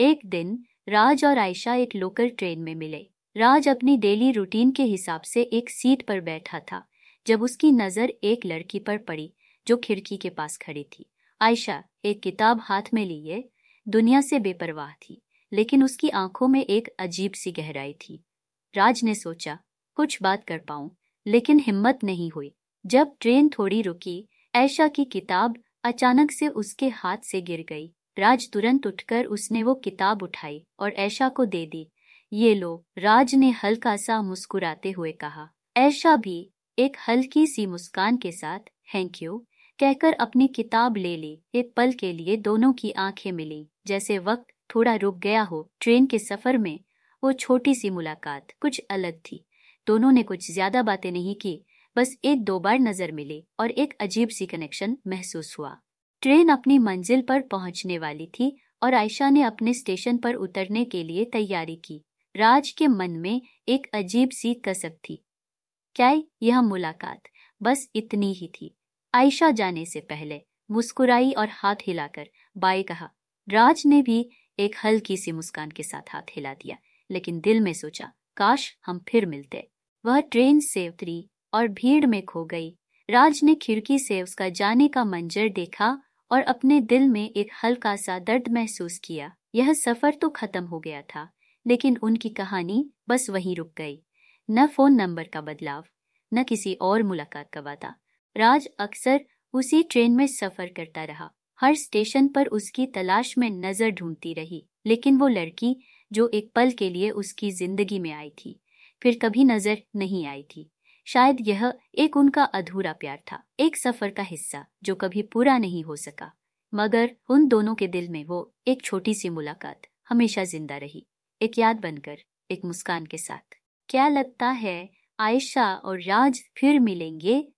एक दिन राज और आयशा एक लोकल ट्रेन में मिले राज अपनी डेली रूटीन के हिसाब से एक सीट पर बैठा था जब उसकी नज़र एक लड़की पर पड़ी जो खिड़की के पास खड़ी थी आयशा एक किताब हाथ में लिए दुनिया से बेपरवाह थी लेकिन उसकी आंखों में एक अजीब सी गहराई थी राज ने सोचा कुछ बात कर पाऊं लेकिन हिम्मत नहीं हुई जब ट्रेन थोड़ी रुकी ऐशा की किताब अचानक से उसके हाथ से गिर गई राज तुरंत उठकर उसने वो किताब उठाई और ऐशा को दे दी ये लो राज ने हल्का सा मुस्कुराते हुए कहा ऐशा भी एक हल्की सी मुस्कान के साथ थैंक यू कहकर अपनी किताब ले ली एक पल के लिए दोनों की आंखें मिली जैसे वक्त थोड़ा रुक गया हो ट्रेन के सफर में वो छोटी सी मुलाकात कुछ अलग थी दोनों ने कुछ ज्यादा बातें नहीं की बस एक दो बार नजर मिली और एक अजीब सी कनेक्शन महसूस हुआ ट्रेन अपनी मंजिल पर पहुंचने वाली थी और आयशा ने अपने स्टेशन पर उतरने के लिए तैयारी की राज के मन में एक अजीब सी कसक थी क्या यह मुलाकात बस इतनी ही थी आयशा जाने से पहले मुस्कुराई और हाथ हिलाकर बाई कहा राज ने भी एक हल्की सी मुस्कान के साथ हाथ हिला दिया लेकिन दिल में सोचा काश हम फिर मिलते वह ट्रेन से उतरी और भीड़ में खो गई राज ने खिड़की से उसका जाने का मंजर देखा और अपने दिल में एक हल्का सा दर्द महसूस किया यह सफर तो खत्म हो गया था लेकिन उनकी कहानी बस वहीं रुक गई न फोन नंबर का बदलाव न किसी और मुलाकात का वादा राज अक्सर उसी ट्रेन में सफर करता रहा हर स्टेशन पर उसकी तलाश में नजर ढूंढती रही लेकिन वो लड़की जो एक पल के लिए उसकी जिंदगी में आई थी फिर कभी नजर नहीं आई थी शायद यह एक उनका अधूरा प्यार था एक सफर का हिस्सा जो कभी पूरा नहीं हो सका मगर उन दोनों के दिल में वो एक छोटी सी मुलाकात हमेशा जिंदा रही एक याद बनकर एक मुस्कान के साथ क्या लगता है आयशा और राज फिर मिलेंगे